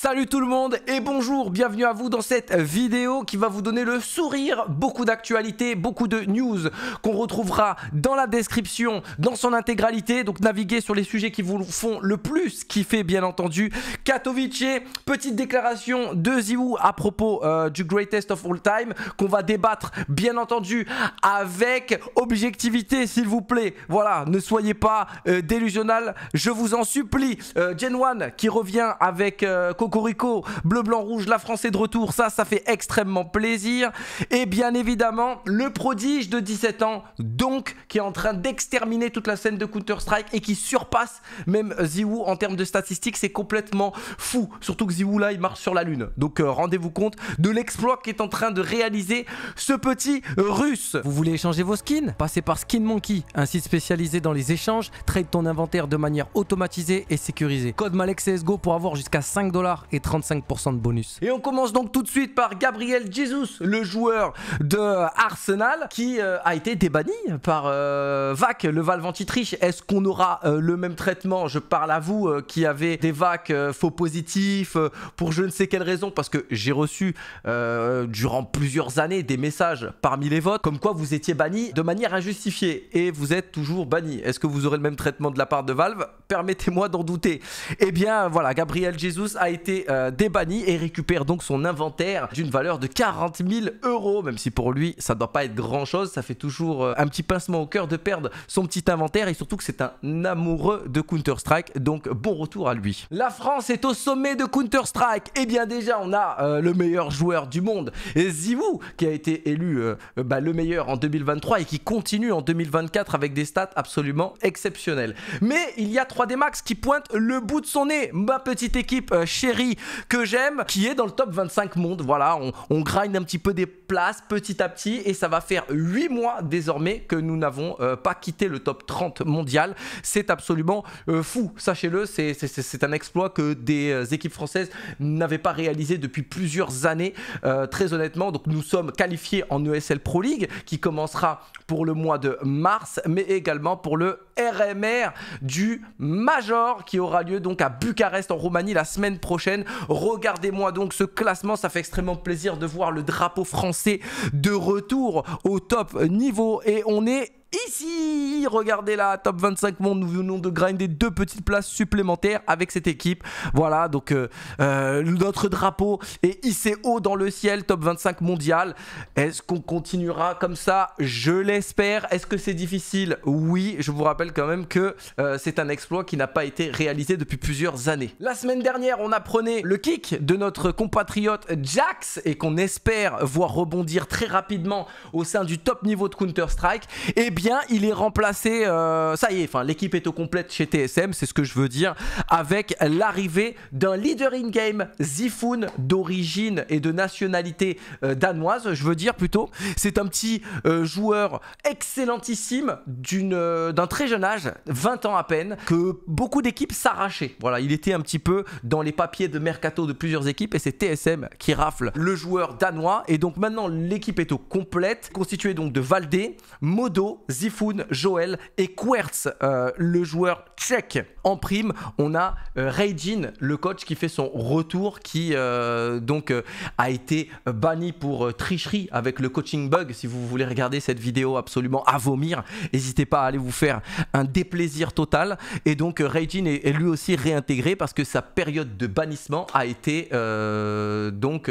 Salut tout le monde et bonjour, bienvenue à vous dans cette vidéo qui va vous donner le sourire, beaucoup d'actualités, beaucoup de news qu'on retrouvera dans la description, dans son intégralité, donc naviguez sur les sujets qui vous font le plus kiffer bien entendu. Katowice, petite déclaration de Ziwu à propos euh, du Greatest of All Time qu'on va débattre bien entendu avec objectivité s'il vous plaît. Voilà, ne soyez pas euh, je vous en supplie. Euh, Gen qui revient avec euh, Corico, bleu, blanc, rouge, la France est de retour, ça, ça fait extrêmement plaisir. Et bien évidemment, le prodige de 17 ans, donc, qui est en train d'exterminer toute la scène de Counter-Strike et qui surpasse même Ziwoo en termes de statistiques, c'est complètement fou. Surtout que Ziwoo là, il marche sur la lune. Donc euh, rendez-vous compte de l'exploit qu'est en train de réaliser ce petit russe. Vous voulez échanger vos skins Passez par Skin Monkey, un site spécialisé dans les échanges, trade ton inventaire de manière automatisée et sécurisée. Code Malek pour avoir jusqu'à 5 dollars et 35% de bonus. Et on commence donc tout de suite par Gabriel Jesus, le joueur de Arsenal, qui euh, a été débanni par euh, VAC, le Valve anti Est-ce qu'on aura euh, le même traitement Je parle à vous qui avez des VAC faux positifs pour je ne sais quelle raison, parce que j'ai reçu durant plusieurs années des messages parmi les votes comme quoi vous étiez banni de manière injustifiée et vous êtes toujours banni. Est-ce que vous aurez le même traitement de la part de Valve Permettez-moi d'en douter. Eh bien voilà, Gabriel Jesus a été euh, débanni et récupère donc son inventaire d'une valeur de 40 000 euros, même si pour lui ça doit pas être grand chose, ça fait toujours euh, un petit pincement au cœur de perdre son petit inventaire et surtout que c'est un amoureux de Counter-Strike, donc bon retour à lui. La France est au sommet de Counter-Strike, et eh bien déjà on a euh, le meilleur joueur du monde, Zivou, qui a été élu bah, le meilleur en 2023 et qui continue en 2024 avec des stats absolument exceptionnelles. Mais il y a 3D Max qui pointe le bout de son nez, ma petite équipe chérie que j'aime qui est dans le top 25 monde. Voilà, on, on grind un petit peu des places petit à petit et ça va faire 8 mois désormais que nous n'avons euh, pas quitté le top 30 mondial. C'est absolument euh, fou, sachez-le, c'est un exploit que des euh, équipes françaises n'avaient pas réalisé depuis plusieurs années, très honnêtement. Donc nous sommes qualifiés en ESL Pro League qui commencera pour le mois de mars, mais également pour le RMR du Major qui aura lieu donc à Bucarest en Roumanie la semaine prochaine. Regardez-moi donc ce classement, ça fait extrêmement plaisir de voir le drapeau français de retour au top niveau et on est ici. Regardez là, top 25 monde, nous venons de grinder deux petites places supplémentaires avec cette équipe. Voilà, donc euh, euh, notre drapeau est hissé haut dans le ciel, top 25 mondial. Est-ce qu'on continuera comme ça Je l'espère. Est-ce que c'est difficile Oui, je vous rappelle quand même que euh, c'est un exploit qui n'a pas été réalisé depuis plusieurs années. La semaine dernière, on apprenait le kick de notre compatriote Jax et qu'on espère voir rebondir très rapidement au sein du top niveau de Counter-Strike. Et eh bien il est remplacé, euh, ça y est, enfin l'équipe est au complète chez TSM, c'est ce que je veux dire, avec l'arrivée d'un leader in-game, Zifun, d'origine et de nationalité euh, danoise, je veux dire plutôt. C'est un petit euh, joueur excellentissime d'un très jeune âge, 20 ans à peine, que beaucoup d'équipes s'arrachaient. Voilà, il était un petit peu dans les papiers de mercato de plusieurs équipes et c'est TSM qui rafle le joueur danois. Et donc maintenant l'équipe est au complète, constituée donc de Valdé, Modo, Zifun, Joel et Quertz, euh, le joueur tchèque. En prime, on a euh, Reijin, le coach qui fait son retour, qui euh, donc a été banni pour tricherie avec le coaching bug. Si vous voulez regarder cette vidéo absolument à vomir, n'hésitez pas à aller vous faire un déplaisir total. Et donc Reijin est, est, lui aussi réintégré parce que sa période de bannissement a été donc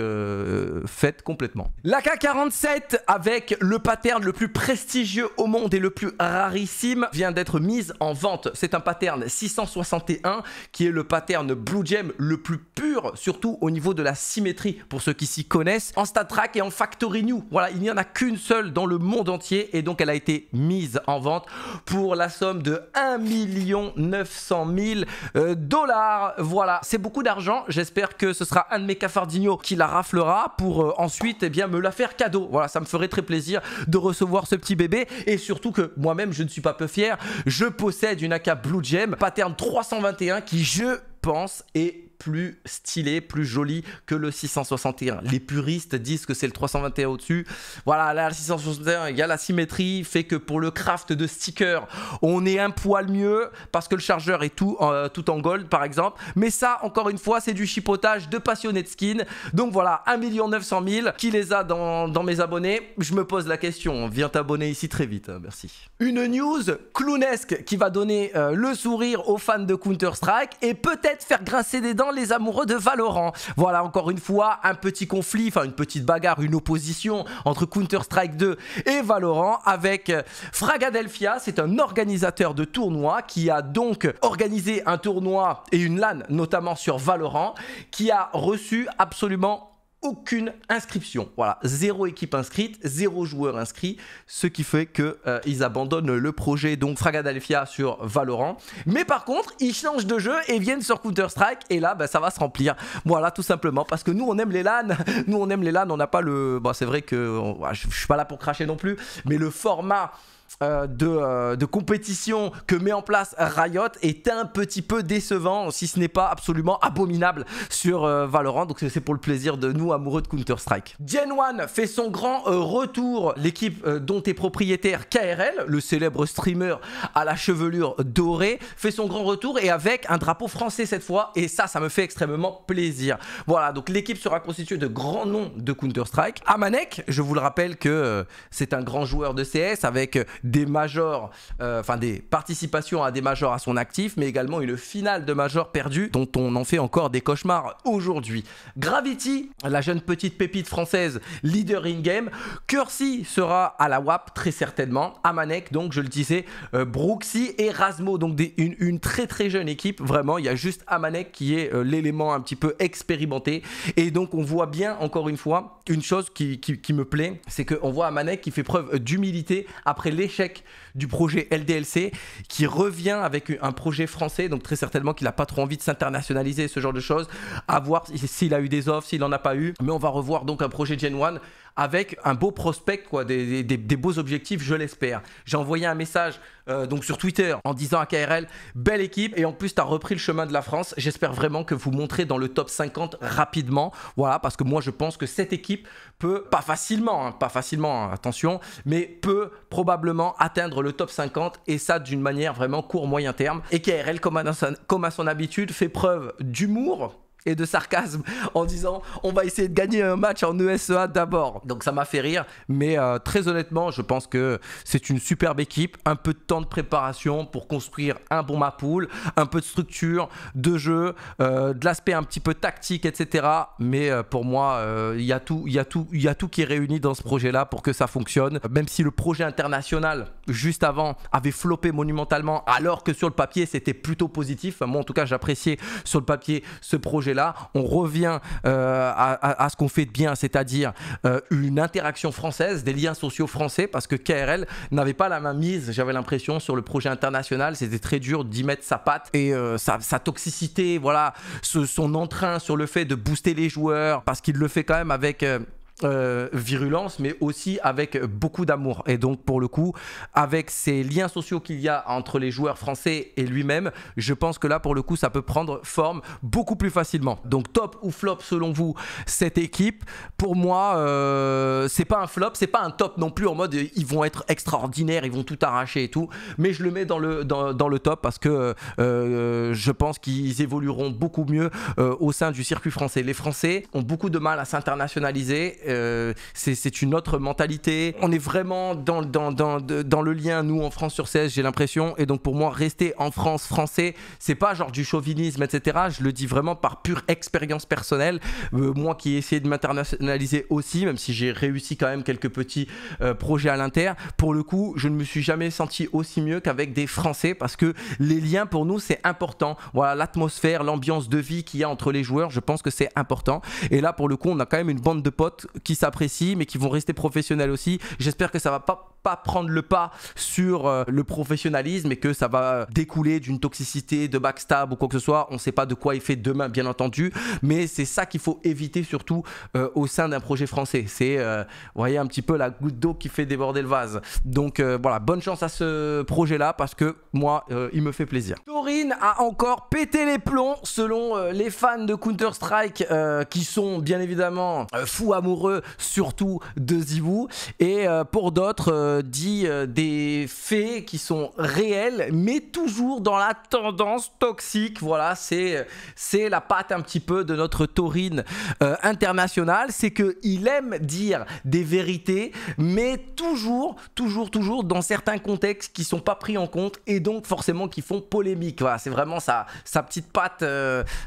faite complètement. La K47 avec le pattern le plus prestigieux au monde et le plus rarissime vient d'être mise en vente. C'est un pattern 661 qui est le pattern Blue Gem le plus pur, surtout au niveau de la symétrie pour ceux qui s'y connaissent, en StatTrak et en Factory New. Voilà, il n'y en a qu'une seule dans le monde entier et donc elle a été mise en vente pour la somme de 1 900 000 dollars. Voilà, c'est beaucoup d'argent. J'espère que ce sera un de mes cafardignos qui la raflera pour euh, ensuite eh bien, me la faire cadeau. Voilà, ça me ferait très plaisir de recevoir ce petit bébé et surtout surtout que moi-même, je ne suis pas peu fier. Je possède une AK Blue Gem, pattern 321, qui, je pense, est plus stylé, plus joli que le 661. Les puristes disent que c'est le 321 au-dessus. Voilà, là, le 661, il y a la symétrie, fait que pour le craft de sticker, on est un poil mieux parce que le chargeur est tout, euh, tout en gold, par exemple. Mais ça, encore une fois, c'est du chipotage de passionnés de skin. Donc voilà, 1 900 000. Qui les a dans, mes abonnés Je me pose la question. Viens t'abonner ici très vite. Hein, merci. Une news clownesque qui va donner euh, le sourire aux fans de Counter-Strike et peut-être faire grincer des dents les amoureux de Valorant. Voilà, encore une fois, un petit conflit, enfin une petite bagarre, une opposition entre Counter-Strike 2 et Valorant avec euh, Fragadelphia, c'est un organisateur de tournois qui a donc organisé un tournoi et une LAN notamment sur Valorant qui a reçu absolument aucune inscription. Voilà, zéro équipe inscrite, zéro joueur inscrit, ce qui fait qu'ils euh, ils abandonnent le projet donc Fragadelphia sur Valorant. Mais par contre, ils changent de jeu et viennent sur Counter-Strike et là, bah, ça va se remplir. Voilà, tout simplement, parce que nous, on aime les LAN, nous, on aime les LAN, on n'a pas le... Bon, bah, c'est vrai que bah, je suis pas là pour cracher non plus, mais le format... Euh, euh, de, compétition que met en place Riot est un petit peu décevant, si ce n'est pas absolument abominable sur euh, Valorant. Donc c'est pour le plaisir de nous amoureux de Counter-Strike. Gen 1 fait son grand retour. L'équipe dont est propriétaire KRL, le célèbre streamer à la chevelure dorée, fait son grand retour et avec un drapeau français cette fois. Et ça, ça me fait extrêmement plaisir. Voilà, donc l'équipe sera constituée de grands noms de Counter-Strike. Amanek, je vous le rappelle que c'est un grand joueur de CS avec des majors, euh, enfin des participations à des majors à son actif, mais également une finale de majors perdue dont on en fait encore des cauchemars aujourd'hui. Gravity, la jeune petite pépite française, leader in-game. Curcy sera à la WAP très certainement. Amanek, donc je le disais, euh, Brooksy et Rasmo, donc des, une, très très jeune équipe, vraiment. Il y a juste Amanek qui est euh, l'élément un petit peu expérimenté. Et donc on voit bien, encore une fois, une chose qui, me plaît, c'est qu'on voit Amanek qui fait preuve d'humilité après les du projet LDLC qui revient avec un projet français, donc très certainement qu'il n'a pas trop envie de s'internationaliser, ce genre de choses, à voir s'il a eu des offres, s'il n'en a pas eu, mais on va revoir donc un projet Gen 1 avec un beau prospect, quoi, des, beaux objectifs, je l'espère. J'ai envoyé un message euh, donc sur Twitter en disant à KRL, belle équipe, et en plus tu as repris le chemin de la France. J'espère vraiment que vous montrez dans le top 50 rapidement. Voilà, parce que moi je pense que cette équipe peut, pas facilement, hein, pas facilement, hein, attention, mais peut probablement atteindre le top 50 et ça d'une manière vraiment court-moyen terme. Et KRL, comme comme à son habitude, fait preuve d'humour de sarcasme en disant on va essayer de gagner un match en ESEA d'abord. Donc ça m'a fait rire, mais euh, très honnêtement, je pense que c'est une superbe équipe, un peu de temps de préparation pour construire un bon mapoule, un peu de structure, de jeu, euh, de l'aspect un petit peu tactique, etc. Mais euh, pour moi, il y a tout, il y a tout, il y a tout qui est réuni dans ce projet-là pour que ça fonctionne. Même si le projet international juste avant avait floppé monumentalement alors que sur le papier c'était plutôt positif. Moi en tout cas j'appréciais sur le papier ce projet-là. On revient euh, à, ce qu'on fait de bien, c'est-à-dire euh, une interaction française, des liens sociaux français parce que KRL n'avait pas la main mise, j'avais l'impression, sur le projet international. C'était très dur d'y mettre sa patte et euh, sa, toxicité, voilà, son entrain sur le fait de booster les joueurs parce qu'il le fait quand même avec euh, virulence, mais aussi avec beaucoup d'amour. Et donc, pour le coup, avec ces liens sociaux qu'il y a entre les joueurs français et lui-même, je pense que là, pour le coup, ça peut prendre forme beaucoup plus facilement. Donc, top ou flop selon vous cette équipe Pour moi, euh, c'est pas un flop, c'est pas un top non plus en mode ils vont être extraordinaires, ils vont tout arracher et tout. Mais je le mets dans le, dans, le top parce que euh, je pense qu'ils évolueront beaucoup mieux au sein du circuit français. Les Français ont beaucoup de mal à s'internationaliser euh, c'est une autre mentalité. On est vraiment dans, dans, le lien, nous, en France sur 16 j'ai l'impression. Et donc, pour moi, rester en France français, c'est pas genre du chauvinisme, etc. Je le dis vraiment par pure expérience personnelle. Euh, moi qui ai essayé de m'internationaliser aussi, même si j'ai réussi quand même quelques petits euh, projets à l'inter, pour le coup, je ne me suis jamais senti aussi mieux qu'avec des Français parce que les liens pour nous, c'est important. Voilà, l'atmosphère, l'ambiance de vie qu'il y a entre les joueurs, je pense que c'est important. Et là, pour le coup, on a quand même une bande de potes qui s'apprécient, mais qui vont rester professionnels aussi. J'espère que ça va pas, pas prendre le pas sur euh, le professionnalisme et que ça va découler d'une toxicité, de backstab ou quoi que ce soit. On ne sait pas de quoi il fait demain, bien entendu, mais c'est ça qu'il faut éviter surtout euh, au sein d'un projet français. C'est, euh, vous voyez, un petit peu la goutte d'eau qui fait déborder le vase. Donc voilà, bonne chance à ce projet-là parce que moi, il me fait plaisir. Dorine a encore pété les plombs selon les fans de Counter-Strike qui sont bien évidemment fous amoureux surtout de Zibou. Et euh, pour d'autres, euh, dit euh, des faits qui sont réels, mais toujours dans la tendance toxique. Voilà, c'est c'est la patte un petit peu de notre taurine internationale. C'est qu'il aime dire des vérités, mais toujours, toujours, toujours dans certains contextes qui sont pas pris en compte et donc forcément qui font polémique. Voilà, c'est vraiment sa, sa petite patte,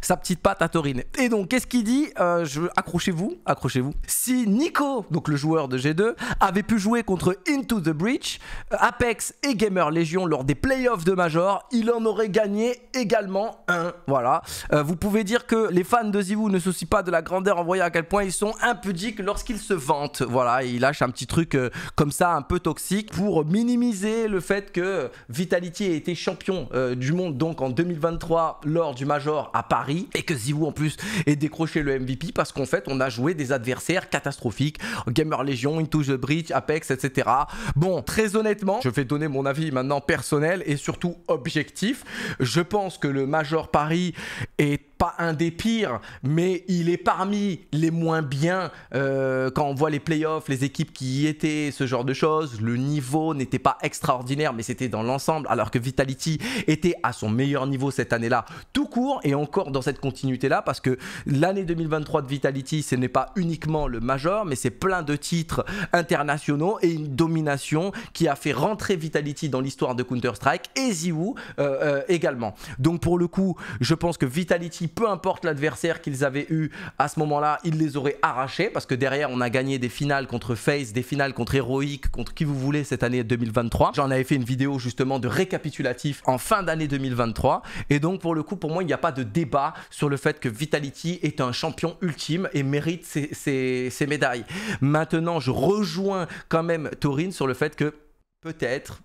sa petite patte à taurine. Et donc, qu'est-ce qu'il dit Accrochez-vous, accrochez-vous. Si Nico, donc le joueur de G2, avait pu jouer contre Into the Breach, euh, Apex et Gamer Legion lors des playoffs de Major, il en aurait gagné également un. Voilà. Euh, vous pouvez dire que les fans de Zivu ne soucient pas de la grandeur en voyant à quel point ils sont impudiques lorsqu'ils se vantent. Voilà, il lâche un petit truc euh, comme ça, un peu toxique, pour minimiser le fait que Vitality ait été champion du monde donc en 2023 lors du Major à Paris et que Zivu en plus ait décroché le MVP parce qu'en fait on a joué des adversaires catastrophique. Gamer Legion, Into the Bridge, Apex, etc. Bon, très honnêtement, je vais donner mon avis maintenant personnel et surtout objectif. Je pense que le Major Paris est pas un des pires, mais il est parmi les moins bien euh, quand on voit les playoffs, les équipes qui y étaient, ce genre de choses. Le niveau n'était pas extraordinaire, mais c'était dans l'ensemble, alors que Vitality était à son meilleur niveau cette année-là, tout court, et encore dans cette continuité-là, parce que l'année 2023 de Vitality, ce n'est pas uniquement le major, mais c'est plein de titres internationaux et une domination qui a fait rentrer Vitality dans l'histoire de Counter-Strike et Ziwu euh, euh, également. Donc pour le coup, je pense que Vitality peu importe l'adversaire qu'ils avaient eu à ce moment-là, ils les auraient arrachés parce que derrière, on a gagné des finales contre Face, des finales contre Heroic, contre qui vous voulez cette année 2023. J'en avais fait une vidéo justement de récapitulatif en fin d'année 2023. Et donc, pour le coup, pour moi, il n'y a pas de débat sur le fait que Vitality est un champion ultime et mérite ses, ses médailles. Maintenant, je rejoins quand même Torin sur le fait que peut-être,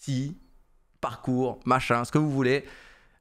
si, parcours, machin, ce que vous voulez,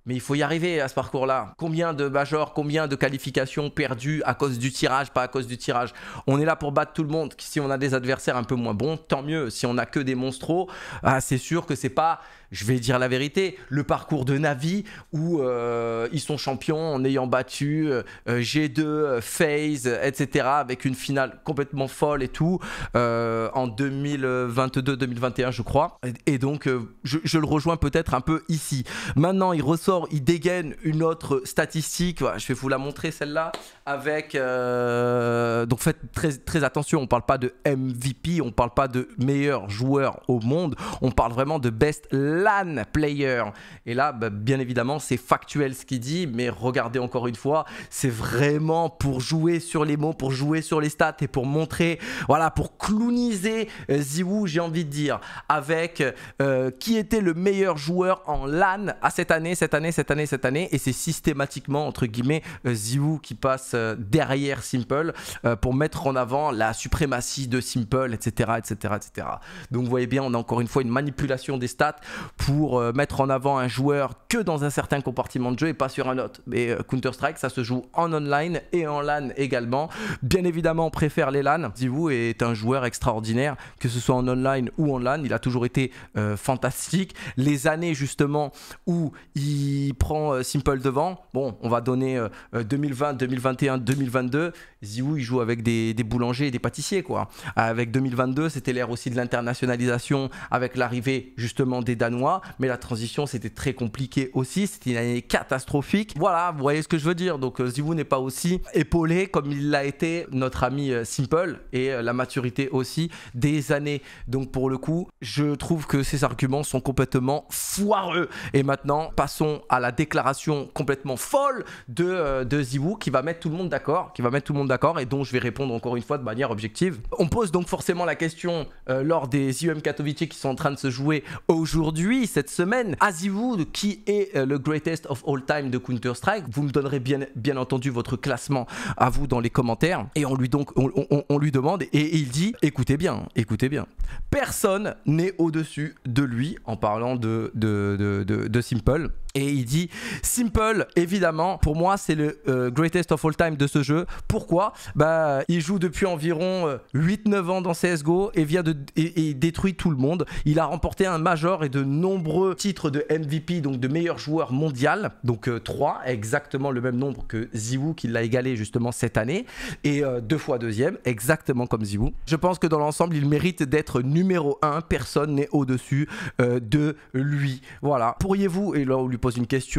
mais il faut y arriver à ce parcours-là. Combien de majors, combien de qualifications perdues à cause du tirage, pas à cause du tirage On est là pour battre tout le monde. Si on a des adversaires un peu moins bons, tant mieux. Si on a que des monstros, ah, c'est sûr que c'est pas je vais dire la vérité, le parcours de Navi où euh, ils sont champions en ayant battu euh, euh, G2, FaZe, etc. avec une finale complètement folle et tout en 2022-2021 je crois. Et donc je, le rejoins peut-être un peu ici. Maintenant il ressort, il dégaine une autre statistique, je vais vous la montrer celle-là avec... donc faites très, attention, on parle pas de MVP, on parle pas de meilleur joueur au monde, on parle vraiment de best LAN player. Et là, bah, bien évidemment, c'est factuel ce qu'il dit, mais regardez encore une fois, c'est vraiment pour jouer sur les mots, pour jouer sur les stats et pour montrer, voilà, pour clowniser euh, j'ai envie de dire, avec euh, qui était le meilleur joueur en LAN à cette année, cette année, cette année, cette année. Et c'est systématiquement, entre guillemets, euh, qui passe euh, derrière Simple euh, pour mettre en avant la suprématie de Simple, etc., etc., etc. Donc vous voyez bien, on a encore une fois une manipulation des stats pour euh, mettre en avant un joueur que dans un certain compartiment de jeu et pas sur un autre. Mais euh, Counter-Strike, ça se joue en online et en LAN également. Bien évidemment, on préfère les LAN. Zivou est un joueur extraordinaire, que ce soit en online ou en LAN. Il a toujours été euh, fantastique. Les années justement où il prend Simple devant, bon, on va donner 2020, 2021, 2022. Ziwu, il joue avec des, des boulangers et des pâtissiers, quoi. Avec 2022, c'était l'ère aussi de l'internationalisation, avec l'arrivée justement des Danois mais la transition c'était très compliqué aussi, c'était une année catastrophique. Voilà, vous voyez ce que je veux dire. Donc euh, Ziwu n'est pas aussi épaulé comme il l'a été notre ami euh, Simple et euh, la maturité aussi des années. Donc pour le coup, je trouve que ces arguments sont complètement foireux. Et maintenant, passons à la déclaration complètement folle de, de Ziwu qui va mettre tout le monde d'accord, qui va mettre tout le monde d'accord et dont je vais répondre encore une fois de manière objective. On pose donc forcément la question lors des UM Katowice qui sont en train de se jouer aujourd'hui cette semaine, Wood qui est euh, le greatest of all time de Counter-Strike. Vous me donnerez bien, bien entendu votre classement à vous dans les commentaires. Et on lui, donc, on, lui demande et, il dit, écoutez bien, écoutez bien. Personne n'est au-dessus de lui en parlant de, de, de, de, Simple. Et il dit Simple, évidemment, pour moi, c'est le euh, greatest of all time de ce jeu. Pourquoi Bah, il joue depuis environ 8-9 euh, ans dans CSGO et vient de et détruit tout le monde. Il a remporté un major et de nombreux titres de MVP, donc de meilleur joueur mondial, donc 3, euh, exactement le même nombre que Ziwoo qui l'a égalé justement cette année, et euh, deux fois deuxième, exactement comme Ziwoo. Je pense que dans l'ensemble, il mérite d'être numéro 1, personne n'est au-dessus euh, de lui. Voilà. Pourriez-vous, et là on lui pose une question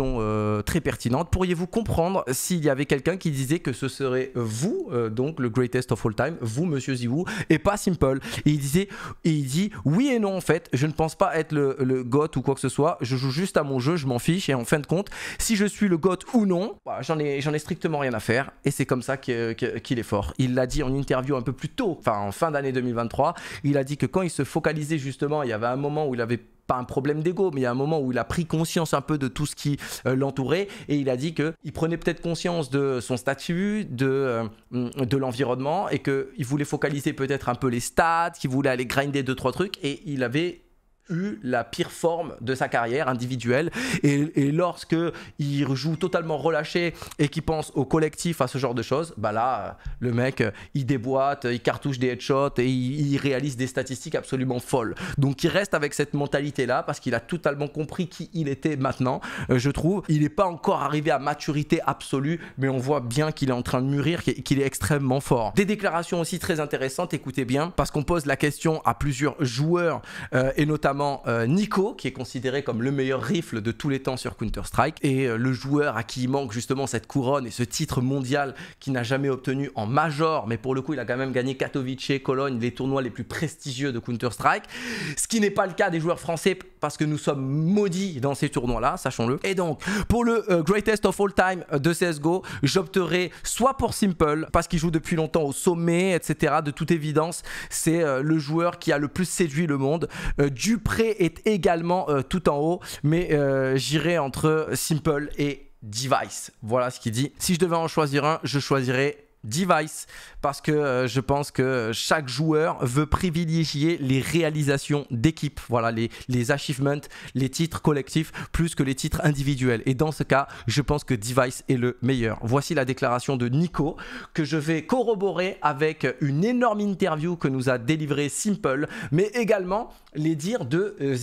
très pertinente, pourriez-vous comprendre s'il y avait quelqu'un qui disait que ce serait vous, donc le greatest of all time, vous monsieur Ziwoo, et pas Simple Et il disait, il dit, oui et non en fait, je ne pense pas être le, le GOT ou quoi que ce soit. Je joue juste à mon jeu, je m'en fiche. Et en fin de compte, si je suis le GOT ou non, bah, j'en ai, strictement rien à faire. Et c'est comme ça qu'il est fort. Il l'a dit en interview un peu plus tôt, enfin en fin d'année 2023. Il a dit que quand il se focalisait justement, il y avait un moment où il avait pas un problème d'ego, mais il y a un moment où il a pris conscience un peu de tout ce qui euh, l'entourait et il a dit que il prenait peut-être conscience de son statut, de, euh, de l'environnement et il voulait focaliser peut-être un peu les stats, qu'il voulait aller grinder deux trois trucs et il avait eu la pire forme de sa carrière individuelle. Et, lorsque il joue totalement relâché et qu'il pense au collectif, à ce genre de choses, bah là, le mec, il déboîte, il cartouche des headshots et il, réalise des statistiques absolument folles. Donc il reste avec cette mentalité-là parce qu'il a totalement compris qui il était maintenant, euh, je trouve. Il n'est pas encore arrivé à maturité absolue, mais on voit bien qu'il est en train de mûrir, qu'il est extrêmement fort. Des déclarations aussi très intéressantes, écoutez bien, parce qu'on pose la question à plusieurs joueurs euh, et notamment euh, Nico, qui est considéré comme le meilleur rifle de tous les temps sur Counter-Strike, et euh, le joueur à qui il manque justement cette couronne et ce titre mondial qu'il n'a jamais obtenu en major, mais pour le coup il a quand même gagné Katowice, Cologne, les tournois les plus prestigieux de Counter-Strike, ce qui n'est pas le cas des joueurs français parce que nous sommes maudits dans ces tournois-là, sachons-le. Et donc, pour le euh, greatest of all time de CSGO, j'opterai soit pour Simple, parce qu'il joue depuis longtemps au sommet, etc. De toute évidence, c'est le joueur qui a le plus séduit le monde. du Prêt est également euh, tout en haut, mais euh, j'irai entre Simple et Device. Voilà ce qu'il dit. Si je devais en choisir un, je choisirais device parce que euh, je pense que chaque joueur veut privilégier les réalisations d'équipe, voilà les, les achievements, les titres collectifs plus que les titres individuels. Et dans ce cas, je pense que device est le meilleur. Voici la déclaration de Nico que je vais corroborer avec une énorme interview que nous a délivré Simple, mais également les dires de euh,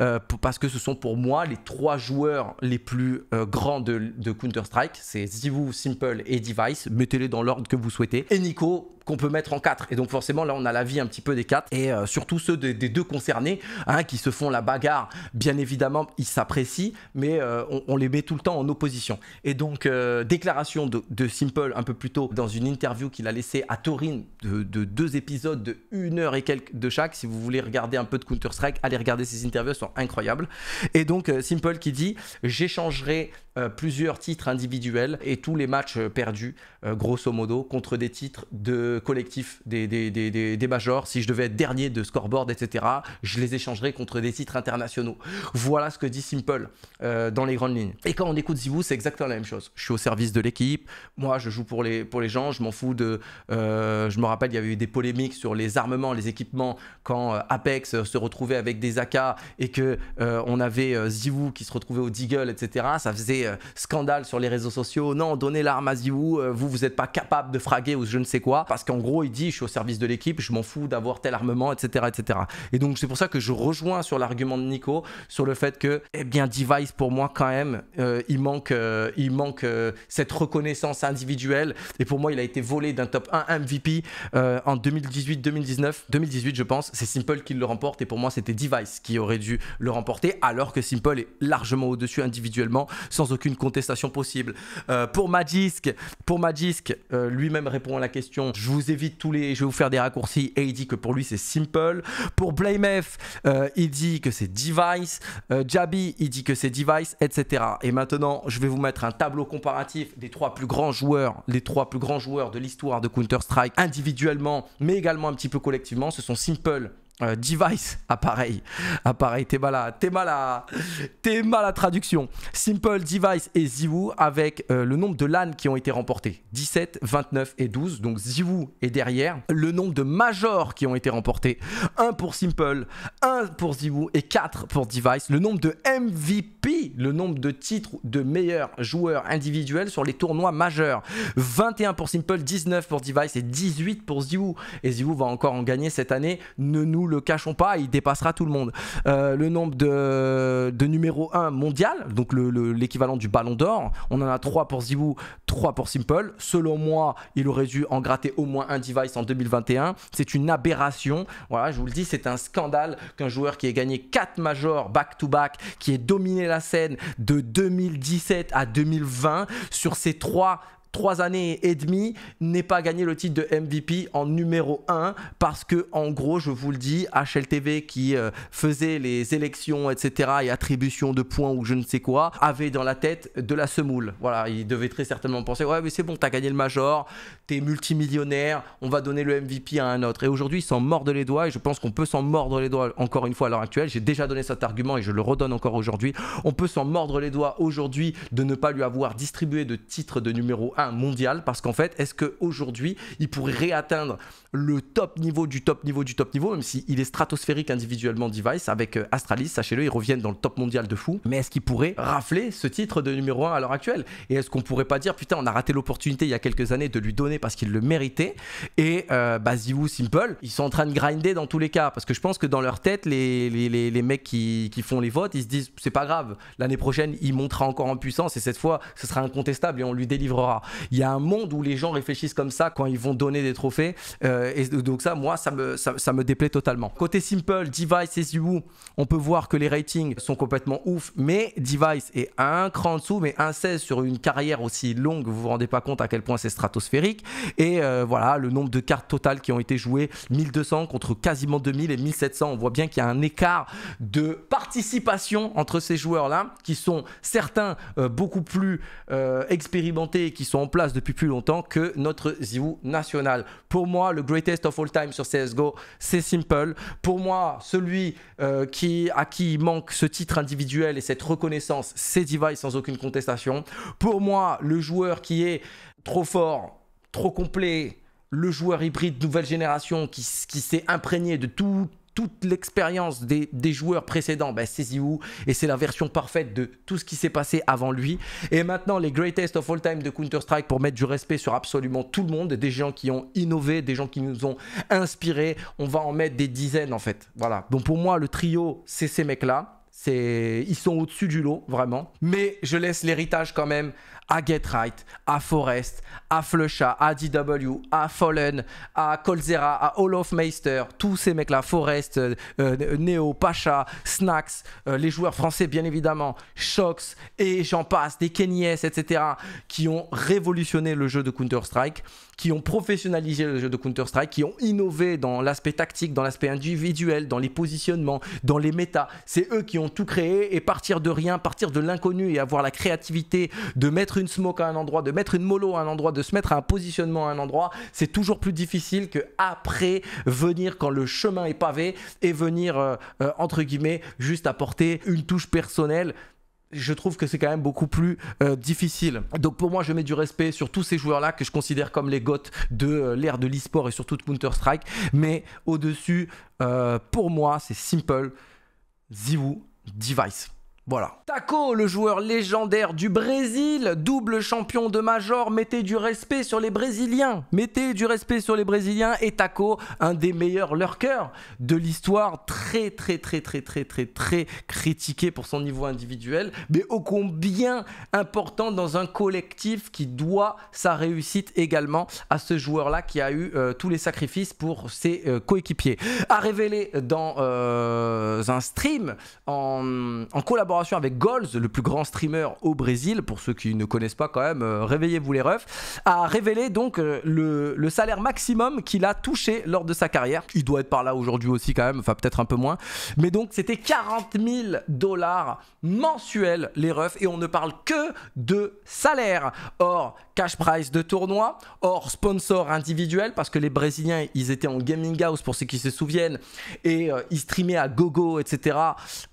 euh parce que ce sont pour moi les trois joueurs les plus euh, grands de, Counter Strike, c'est Ziwu, Simple et Device. Mettez-les dans l'ordre que vous souhaitez. Et Nico, qu'on peut mettre en quatre Et donc forcément, là, on a la vie un petit peu des quatre Et euh, surtout ceux des deux concernés, hein, qui se font la bagarre, bien évidemment, ils s'apprécient, mais euh, on, les met tout le temps en opposition. Et donc, euh, déclaration de, Simple un peu plus tôt, dans une interview qu'il a laissée à Torin de, de, deux épisodes de une heure et quelques de chaque. Si vous voulez regarder un peu de Counter-Strike, allez regarder ces interviews, elles sont incroyables. Et donc, Simple qui dit, j'échangerai plusieurs titres individuels et tous les matchs perdus, grosso modo, contre des titres de collectif des, des, des, majors, si je devais être dernier de scoreboard, etc., je les échangerais contre des titres internationaux. Voilà ce que dit Simple euh, dans les grandes lignes. Et quand on écoute Zibou, c'est exactement la même chose. Je suis au service de l'équipe, moi je joue pour les, pour les gens, je m'en fous de... Euh, je me rappelle, il y avait eu des polémiques sur les armements, les équipements, quand euh, Apex se retrouvait avec des AK et que on avait Zivou qui se retrouvait au Deagle, etc., ça faisait scandale sur les réseaux sociaux. Non, donnez l'arme à Zibou, vous, vous n'êtes pas capable de fraguer ou je ne sais quoi. Parce parce qu'en gros, il dit je suis au service de l'équipe, je m'en fous d'avoir tel armement, etc., etc. Et donc c'est pour ça que je rejoins sur l'argument de Nico sur le fait que, eh bien, Device pour moi quand même, euh, il manque, euh, il manque euh, cette reconnaissance individuelle. Et pour moi, il a été volé d'un top 1 MVP en 2018, 2019, 2018, je pense. C'est Simple qui le remporte et pour moi, c'était Device qui aurait dû le remporter, alors que Simple est largement au-dessus individuellement, sans aucune contestation possible. pour Magisk, pour Magisk, lui-même répond à la question. Je vous évite tous les. Je vais vous faire des raccourcis. Et il dit que pour lui, c'est simple. Pour BlameF, euh, il dit que c'est device. Euh, Jabi, il dit que c'est device, etc. Et maintenant, je vais vous mettre un tableau comparatif des trois plus grands joueurs, les trois plus grands joueurs de l'histoire de Counter-Strike individuellement, mais également un petit peu collectivement. Ce sont Simple, euh, device, appareil, appareil, t'es mal, à, t'es, mal à, t'es mal à traduction. Simple, Device et Ziwu avec euh, le nombre de LAN qui ont été remportés. 17, 29 et 12. Donc Ziwu est derrière. Le nombre de majors qui ont été remportés. 1 pour Simple, 1 pour Ziwu et 4 pour Device. Le nombre de MVP, le nombre de titres de meilleurs joueurs individuels sur les tournois majeurs. 21 pour Simple, 19 pour Device et 18 pour Ziwu. Et Ziwu va encore en gagner cette année. Ne nous le cachons pas, il dépassera tout le monde. Euh, le nombre de, de numéro 1 mondial, donc le l'équivalent du ballon d'or, on en a trois pour Zibou, trois pour Simple. Selon moi, il aurait dû en gratter au moins un device en 2021. C'est une aberration. Voilà, je vous le dis, c'est un scandale qu'un joueur qui ait gagné quatre majors back-to-back, qui ait dominé la scène de 2017 à 2020, sur ces 3 trois années et demie n'ait pas gagné le titre de MVP en numéro 1 parce que en gros je vous le dis HLTV qui euh, faisait les élections etc et attribution de points ou je ne sais quoi avait dans la tête de la semoule voilà il devait très certainement penser ouais mais c'est bon t'as gagné le major t'es multimillionnaire on va donner le MVP à un autre et aujourd'hui il s'en mordent les doigts et je pense qu'on peut s'en mordre les doigts encore une fois à l'heure actuelle j'ai déjà donné cet argument et je le redonne encore aujourd'hui on peut s'en mordre les doigts aujourd'hui de ne pas lui avoir distribué de titre de numéro 1 mondial parce qu'en fait, est-ce qu'aujourd'hui, il pourrait réatteindre le top niveau du top niveau du top niveau, même s'il est stratosphérique individuellement Device avec euh, Astralis, sachez-le, ils reviennent dans le top mondial de fou, mais est-ce qu'il pourrait rafler ce titre de numéro 1 à l'heure actuelle Et est-ce qu'on pourrait pas dire, putain, on a raté l'opportunité il y a quelques années de lui donner parce qu'il le méritait Et euh, bah, Simple, ils sont en train de grinder dans tous les cas parce que je pense que dans leur tête, les, les, les, mecs qui, qui font les votes, ils se disent, c'est pas grave, l'année prochaine, il montera encore en puissance et cette fois, ce sera incontestable et on lui délivrera. Il y a un monde où les gens réfléchissent comme ça quand ils vont donner des trophées. Euh, et donc ça, moi, ça me, ça, me déplaît totalement. Côté Simple, Device et Ziwoo, on peut voir que les ratings sont complètement ouf, mais Device est un cran en dessous, mais un 16 sur une carrière aussi longue, vous vous rendez pas compte à quel point c'est stratosphérique. Et euh, voilà, le nombre de cartes totales qui ont été jouées, 1200 contre quasiment 2000 et 1700. On voit bien qu'il y a un écart de participation entre ces joueurs-là, qui sont certains euh, beaucoup plus expérimentés et qui sont place depuis plus longtemps que notre ZywOo national. Pour moi, le greatest of all time sur CSGO, c'est Simple. Pour moi, celui euh, qui, à qui manque ce titre individuel et cette reconnaissance, c'est Device sans aucune contestation. Pour moi, le joueur qui est trop fort, trop complet, le joueur hybride nouvelle génération qui, qui s'est imprégné de tout toute l'expérience des, joueurs précédents, ben, c'est vous, et c'est la version parfaite de tout ce qui s'est passé avant lui. Et maintenant, les greatest of all time de Counter-Strike pour mettre du respect sur absolument tout le monde, des gens qui ont innové, des gens qui nous ont inspirés. On va en mettre des dizaines en fait. Voilà. Donc pour moi, le trio, c'est ces mecs-là. ils sont au-dessus du lot, vraiment. Mais je laisse l'héritage quand même à Get Right, à Forest, à Flusha, à DW, à Fallen, à Colzera, à Olof Meister, tous ces mecs-là, Forest, euh, euh, Neo, Pacha, Snacks, euh, les joueurs français bien évidemment, Shox et j'en passe, des Kenyes, etc., qui ont révolutionné le jeu de Counter-Strike, qui ont professionnalisé le jeu de Counter-Strike, qui ont innové dans l'aspect tactique, dans l'aspect individuel, dans les positionnements, dans les méta. C'est eux qui ont tout créé et partir de rien, partir de l'inconnu et avoir la créativité de mettre une smoke à un endroit, de mettre une mollo à un endroit, de se mettre à un positionnement à un endroit, c'est toujours plus difficile que après venir quand le chemin est pavé et venir euh, euh, entre guillemets juste apporter une touche personnelle je trouve que c'est quand même beaucoup plus euh, difficile. Donc pour moi, je mets du respect sur tous ces joueurs-là que je considère comme les goths de l'ère de l'e-sport et surtout de Counter-Strike. Mais au-dessus, pour moi, c'est simple. Ziwoo Device. Voilà. Taco, le joueur légendaire du Brésil, double champion de Major, mettez du respect sur les Brésiliens. Mettez du respect sur les Brésiliens et Taco, un des meilleurs lurkers de l'histoire, très très très très très très très critiqué pour son niveau individuel, mais ô combien important dans un collectif qui doit sa réussite également à ce joueur-là qui a eu euh, tous les sacrifices pour ses euh, coéquipiers. A révélé dans euh, un stream en, en collaboration avec Goals, le plus grand streamer au Brésil, pour ceux qui ne connaissent pas quand même, euh, réveillez-vous les refs, a révélé donc euh, le, salaire maximum qu'il a touché lors de sa carrière. Il doit être par là aujourd'hui aussi quand même, enfin peut-être un peu moins. Mais donc c'était 40 000 dollars mensuels les refs et on ne parle que de salaire. Or, cash price de tournoi, hors sponsor individuel, parce que les Brésiliens, ils étaient en gaming house pour ceux qui se souviennent, et euh, ils streamaient à gogo, etc.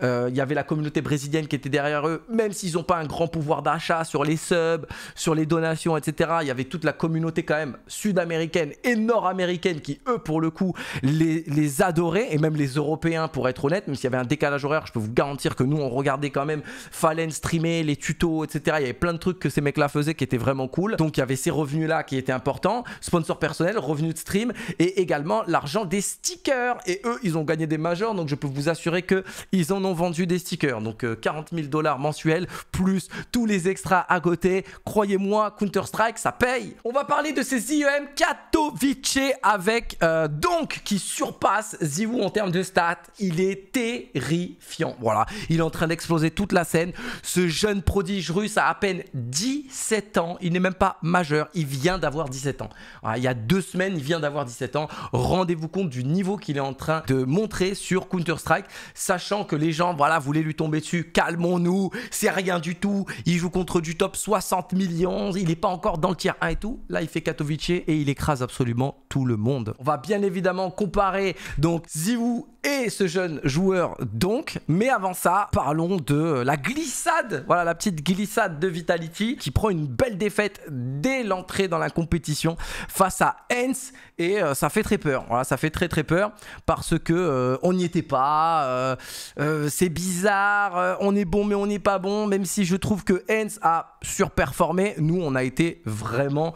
Il y avait la communauté brésilienne qui étaient derrière eux, même s'ils n'ont pas un grand pouvoir d'achat sur les subs, sur les donations, etc. Il y avait toute la communauté quand même sud-américaine et nord-américaine qui, eux, pour le coup, les, adoraient, et même les Européens, pour être honnête, même s'il y avait un décalage horaire, je peux vous garantir que nous, on regardait quand même Fallen streamer, les tutos, etc. Il y avait plein de trucs que ces mecs-là faisaient qui étaient vraiment cool. Donc, il y avait ces revenus-là qui étaient importants, sponsor personnel, revenus de stream, et également l'argent des stickers. Et eux, ils ont gagné des majors, donc je peux vous assurer que ils en ont vendu des stickers. Donc, euh, 40 000 dollars mensuels, plus tous les extras à côté. Croyez-moi, Counter-Strike, ça paye. On va parler de ces IEM Katowice avec euh, donc qui surpasse ZywOo en termes de stats. Il est terrifiant. Voilà, il est en train d'exploser toute la scène. Ce jeune prodige russe a à peine 17 ans. Il n'est même pas majeur. Il vient d'avoir 17 ans. il y a deux semaines, il vient d'avoir 17 ans. Rendez-vous compte du niveau qu'il est en train de montrer sur Counter-Strike, sachant que les gens, voilà, voulaient lui tomber dessus calmons-nous, c'est rien du tout. Il joue contre du top 60 millions, il n'est pas encore dans le tier 1 et tout. Là, il fait Katowice et il écrase absolument tout le monde. On va bien évidemment comparer donc Ziwu et ce jeune joueur donc. Mais avant ça, parlons de la glissade. Voilà la petite glissade de Vitality qui prend une belle défaite dès l'entrée dans la compétition face à Hens et euh, ça fait très peur. Voilà, ça fait très très peur parce que euh, on n'y était pas. Euh, c'est bizarre. on est bon mais on n'est pas bon. Même si je trouve que Hens a surperformé, nous on a été vraiment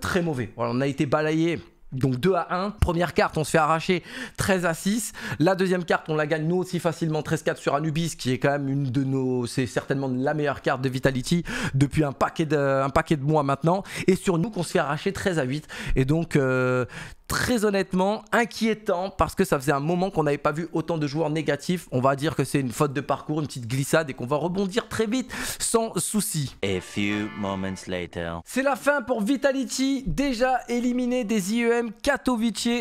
très mauvais. Voilà, on a été balayé donc 2 à 1, première carte on se fait arracher 13 à 6, la deuxième carte on la gagne nous aussi facilement 13-4 sur Anubis qui est quand même une de nos, c'est certainement la meilleure carte de Vitality depuis un paquet de, paquet de mois maintenant et sur nous qu'on se fait arracher 13 à 8 et donc euh, très honnêtement inquiétant parce que ça faisait un moment qu'on n'avait pas vu autant de joueurs négatifs. On va dire que c'est une faute de parcours, une petite glissade et qu'on va rebondir très vite sans souci. C'est la fin pour Vitality, déjà éliminé des IEM Katowice.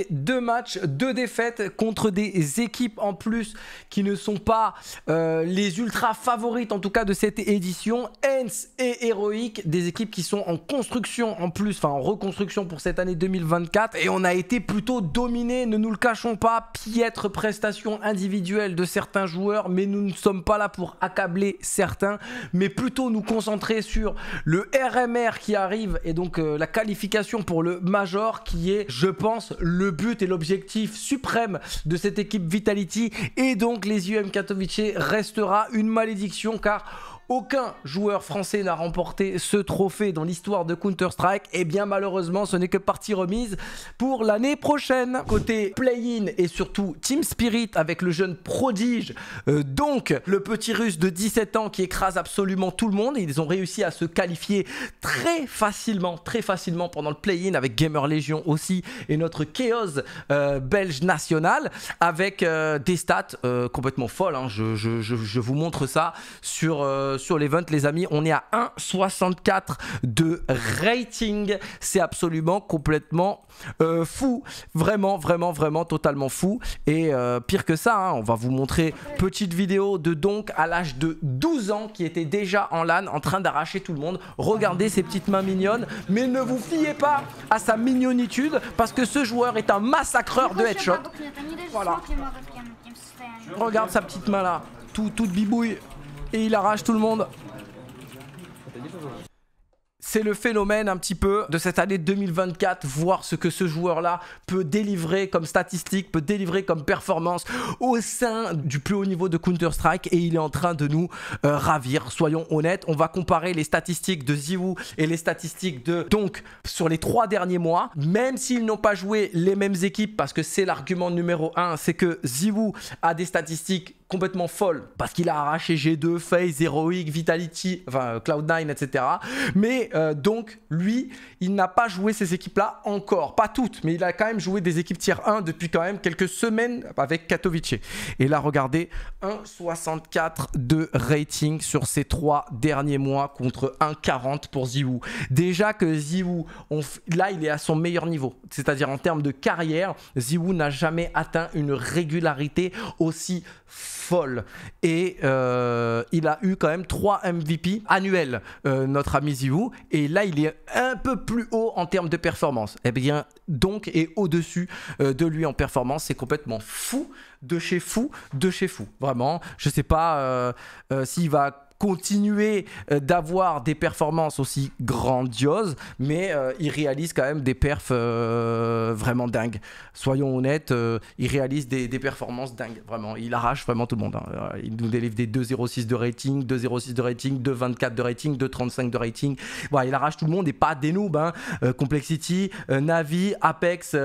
Deux matchs, deux défaites contre des équipes en plus qui ne sont pas euh, les ultra favorites en tout cas de cette édition. Hans et Heroic, des équipes qui sont en construction en plus, enfin en reconstruction pour cette année 2024. Et on a été plutôt dominé, ne nous le cachons pas, piètre prestation individuelle de certains joueurs, mais nous ne sommes pas là pour accabler certains, mais plutôt nous concentrer sur le RMR qui arrive et donc euh, la qualification pour le Major qui est, je pense, le but et l'objectif suprême de cette équipe Vitality et donc les UM Katowice restera une malédiction car aucun joueur français n'a remporté ce trophée dans l'histoire de Counter-Strike. Et bien malheureusement, ce n'est que partie remise pour l'année prochaine. Côté play-in et surtout Team Spirit avec le jeune prodige, euh, donc le petit russe de 17 ans qui écrase absolument tout le monde. ils ont réussi à se qualifier très facilement, très facilement pendant le play-in avec Gamer Legion aussi et notre Chaos euh, belge national avec euh, des stats complètement folles. Hein. je, vous montre ça sur euh, sur sur l'event, les amis. On est à 1,64 de rating. C'est absolument complètement euh, fou. Vraiment, vraiment, vraiment totalement fou. Et euh, pire que ça, hein, on va vous montrer petite vidéo de donc à l'âge de 12 ans qui était déjà en LAN en train d'arracher tout le monde. Regardez ses petites mains mignonnes. Mais ne vous fiez pas à sa mignonitude parce que ce joueur est un massacreur de headshot. Voilà. Regarde sa petite main là, tout, toute bibouille et il arrache tout le monde. C'est le phénomène un petit peu de cette année 2024, voir ce que ce joueur-là peut délivrer comme statistique, peut délivrer comme performance au sein du plus haut niveau de Counter-Strike et il est en train de nous euh, ravir, soyons honnêtes. On va comparer les statistiques de Ziwu et les statistiques de donc sur les trois derniers mois, même s'ils n'ont pas joué les mêmes équipes, parce que c'est l'argument numéro un, c'est que Ziwu a des statistiques complètement folle parce qu'il a arraché G2, FaZe, Heroic, Vitality, enfin euh, Cloud9, etc. Mais euh, donc, lui, il n'a pas joué ces équipes-là encore, pas toutes, mais il a quand même joué des équipes tier 1 depuis quand même quelques semaines avec Katowice. Et là, regardez, 1,64 de rating sur ces trois derniers mois contre 1,40 pour Ziwoo. Déjà que Ziwoo, là, il est à son meilleur niveau, c'est-à-dire en termes de carrière, Ziwu n'a jamais atteint une régularité aussi forte folle. Et euh, il a eu quand même 3 MVP annuels, euh, notre ami Ziou. Et là, il est un peu plus haut en termes de performance. Eh bien, donc, et au-dessus euh, de lui en performance. C'est complètement fou, de chez fou, de chez fou. Vraiment, je sais pas s'il va continuer euh, d'avoir des performances aussi grandioses, mais euh, il réalise quand même des perfs euh, vraiment dingues. Soyons honnêtes, il réalise des, performances dingues, vraiment. Il arrache vraiment tout le monde. Hein. Il nous délivre des 2,06 de rating, 2,06 de rating, 2,24 de rating, 2,35 de rating. Voilà, il arrache tout le monde et pas des noobs. Hein. Complexity, Navi, Apex,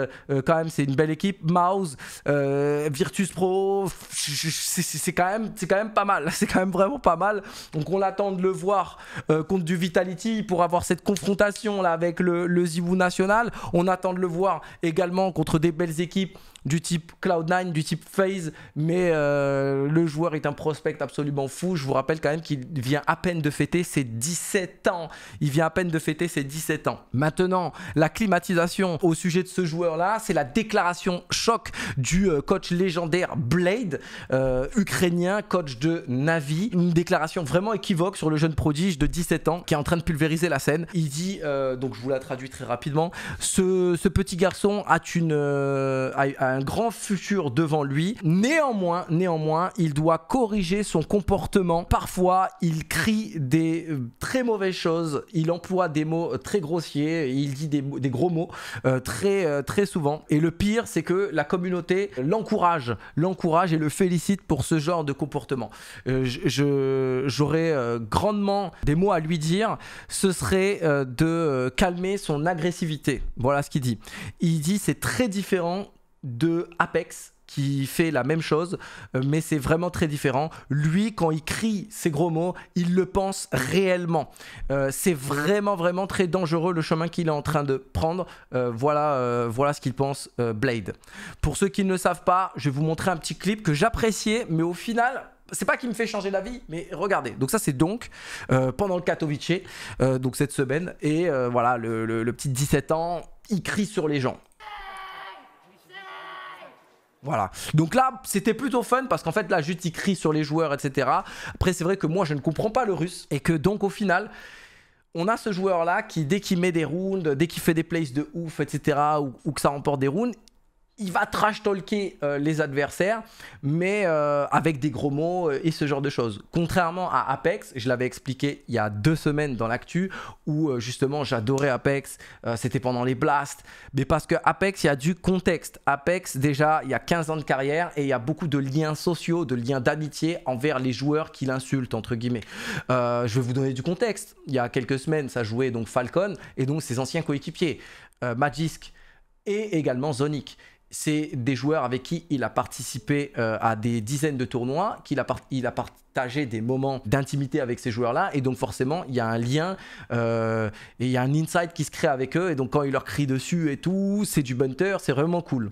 quand même, c'est une belle équipe. Mouse, Virtus Pro, c'est quand, même, quand même pas mal. C'est quand même vraiment pas mal. Donc on attend de le voir euh, contre du Vitality pour avoir cette confrontation avec le, le Zibou National. On attend de le voir également contre des belles équipes du type Cloud9, du type Phase, mais euh, le joueur est un prospect absolument fou. Je vous rappelle quand même qu'il vient à peine de fêter ses 17 ans. Il vient à peine de fêter ses 17 ans. Maintenant, la climatisation au sujet de ce joueur-là, c'est la déclaration choc du euh, coach légendaire Blade, euh, ukrainien, coach de Navi. Une déclaration vraiment équivoque sur le jeune prodige de 17 ans qui est en train de pulvériser la scène. Il dit, donc je vous la traduis très rapidement, ce, petit garçon a une un grand futur devant lui. Néanmoins, néanmoins, il doit corriger son comportement. Parfois, il crie des euh, très mauvaises choses, il emploie des mots euh, très grossiers, il dit des, gros mots euh, très, très souvent. Et le pire, c'est que la communauté l'encourage, l'encourage et le félicite pour ce genre de comportement. je J'aurais grandement des mots à lui dire, ce serait de calmer son agressivité. Voilà ce qu'il dit. Il dit c'est très différent de Apex qui fait la même chose, euh, mais c'est vraiment très différent. Lui, quand il crie ces gros mots, il le pense réellement. Euh, c'est vraiment, vraiment très dangereux le chemin qu'il est en train de prendre. Euh, voilà, voilà ce qu'il pense Blade. Pour ceux qui ne savent pas, je vais vous montrer un petit clip que j'appréciais, mais au final, c'est pas qui me fait changer d'avis, mais regardez. Donc ça c'est donc pendant le Katowice, donc cette semaine, et voilà, le, petit 17 ans, il crie sur les gens. Voilà. Donc là, c'était plutôt fun parce qu'en fait, là, juste il crie sur les joueurs, etc. Après, c'est vrai que moi, je ne comprends pas le russe et que donc, au final, on a ce joueur là qui, dès qu'il met des rounds, dès qu'il fait des plays de ouf, etc., ou, que ça remporte des rounds, il va trash talker euh, les adversaires, mais euh, avec des gros mots euh, et ce genre de choses. Contrairement à Apex, je l'avais expliqué il y a deux semaines dans l'actu, où justement j'adorais Apex, c'était pendant les blasts, mais parce que Apex, il y a du contexte. Apex, déjà, il y a 15 ans de carrière et il y a beaucoup de liens sociaux, de liens d'amitié envers les joueurs qui l'insultent, entre guillemets. je vais vous donner du contexte. Il y a quelques semaines, ça jouait donc Falcon et donc ses anciens coéquipiers, Magisk et également Zonic c'est des joueurs avec qui il a participé euh, à des dizaines de tournois, qu'il a, il a partagé des moments d'intimité avec ces joueurs-là, et donc forcément, il y a un lien, euh, et il y a un insight qui se crée avec eux, et donc quand il leur crie dessus et tout, c'est du bunter, c'est vraiment cool.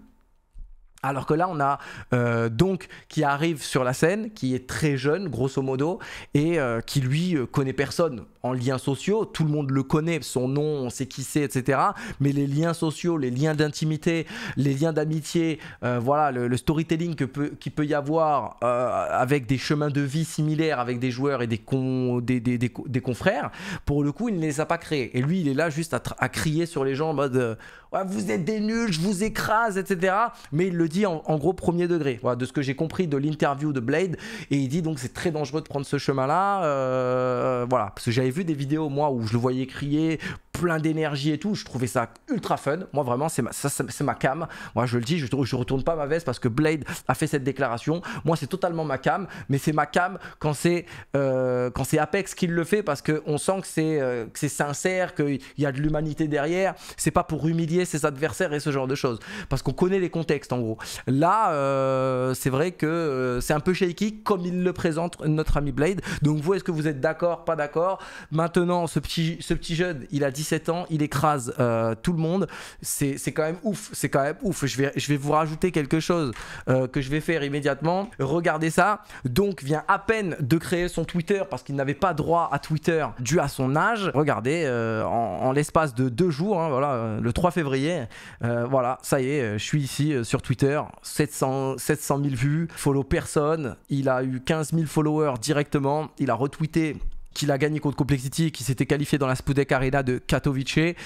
Alors que là, on a euh, donc qui arrive sur la scène, qui est très jeune, grosso modo, et qui lui connaît personne liens sociaux, tout le monde le connaît, son nom, on sait qui c'est, etc. Mais les liens sociaux, les liens d'intimité, les liens d'amitié, euh, voilà, le, storytelling que peut, qui peut y avoir euh, avec des chemins de vie similaires, avec des joueurs et des, con, des, confrères, pour le coup, il ne les a pas créés. Et lui, il est là juste à, crier sur les gens en mode euh, Vous êtes des nuls, je vous écrase, etc. Mais il le dit en, gros premier degré, voilà, de ce que j'ai compris de l'interview de Blade. Et il dit donc c'est très dangereux de prendre ce chemin-là. voilà, parce que j'avais vu des vidéos, moi, où je le voyais crier plein d'énergie et tout. Je trouvais ça ultra fun. Moi, vraiment, c'est ma, c'est ma cam. Moi, je le dis, je ne retourne pas ma veste parce que Blade a fait cette déclaration. Moi, c'est totalement ma cam, mais c'est ma cam quand c'est euh, quand c'est Apex qui le fait parce qu'on sent que c'est euh, c'est sincère, qu'il y a de l'humanité derrière. C'est pas pour humilier ses adversaires et ce genre de choses. Parce qu'on connaît les contextes, en gros. Là, euh, c'est vrai que c'est un peu shaky comme il le présente notre ami Blade. Donc, vous, est-ce que vous êtes d'accord, pas d'accord Maintenant, ce petit, ce petit jeune, il a dit ans, il écrase euh, tout le monde. C'est quand même ouf, c'est quand même ouf. Je vais, je vais vous rajouter quelque chose euh, que je vais faire immédiatement. Regardez ça. Donc vient à peine de créer son Twitter parce qu'il n'avait pas droit à Twitter dû à son âge. Regardez, euh, en, l'espace de deux jours, hein, voilà, le 3 février, voilà, ça y est, je suis ici sur Twitter. 700, 700 000 vues, follow personne. Il a eu 15 000 followers directement. Il a retweeté qu'il a gagné contre Complexity, qui s'était qualifié dans la Spudek Arena de Katowice, et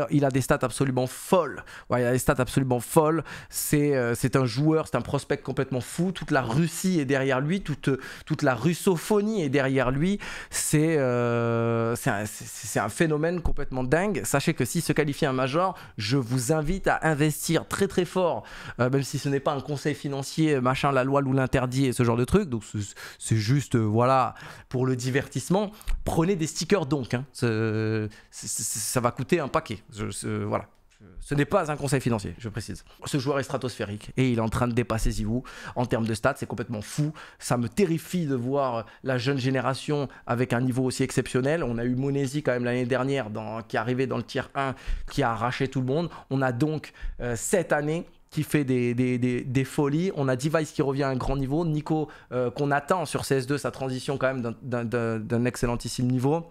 euh, il a des stats absolument folles. Ouais, il a des stats absolument folles. C'est euh, c'est un joueur, c'est un prospect complètement fou. Toute la Russie est derrière lui, toute, toute la russophonie est derrière lui. C'est euh, un, un, phénomène complètement dingue. Sachez que s'il se qualifie un major, je vous invite à investir très très fort, euh, même si ce n'est pas un conseil financier, machin, la loi l'ou l'interdit et ce genre de truc. Donc c'est juste, voilà, pour le divertissement prenez des stickers donc. Hein. ça va coûter un paquet. Je, voilà. Ce n'est pas un conseil financier, je précise. Ce joueur est stratosphérique et il est en train de dépasser Zivou en termes de stats. C'est complètement fou. Ça me terrifie de voir la jeune génération avec un niveau aussi exceptionnel. On a eu Monesi quand même l'année dernière dans, qui est arrivé dans le tier 1, qui a arraché tout le monde. On a donc euh, cette année qui fait des, des, folies. On a Device qui revient à un grand niveau. Nico, euh, qu'on attend sur CS2, sa transition quand même d'un excellentissime niveau.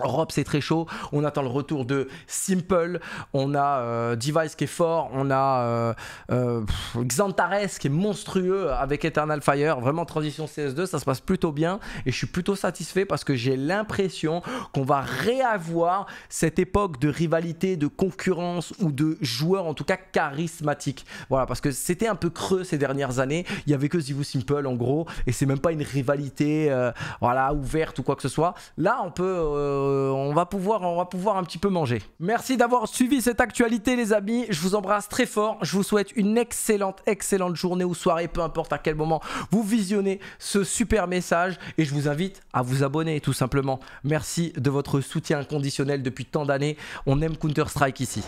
Europe c'est très chaud, on attend le retour de Simple, on a euh, Device qui est fort, on a euh, euh, Xantares qui est monstrueux avec Eternal Fire, vraiment transition CS2 ça se passe plutôt bien et je suis plutôt satisfait parce que j'ai l'impression qu'on va réavoir cette époque de rivalité, de concurrence ou de joueurs en tout cas charismatiques. Voilà parce que c'était un peu creux ces dernières années, il n'y avait que Zivu Simple en gros et c'est même pas une rivalité voilà ouverte ou quoi que ce soit. Là on peut euh, on, va pouvoir, on va pouvoir un petit peu manger. Merci d'avoir suivi cette actualité les amis. Je vous embrasse très fort. Je vous souhaite une excellente, excellente journée ou soirée, peu importe à quel moment vous visionnez ce super message. Et je vous invite à vous abonner tout simplement. Merci de votre soutien inconditionnel depuis tant d'années. On aime Counter-Strike ici.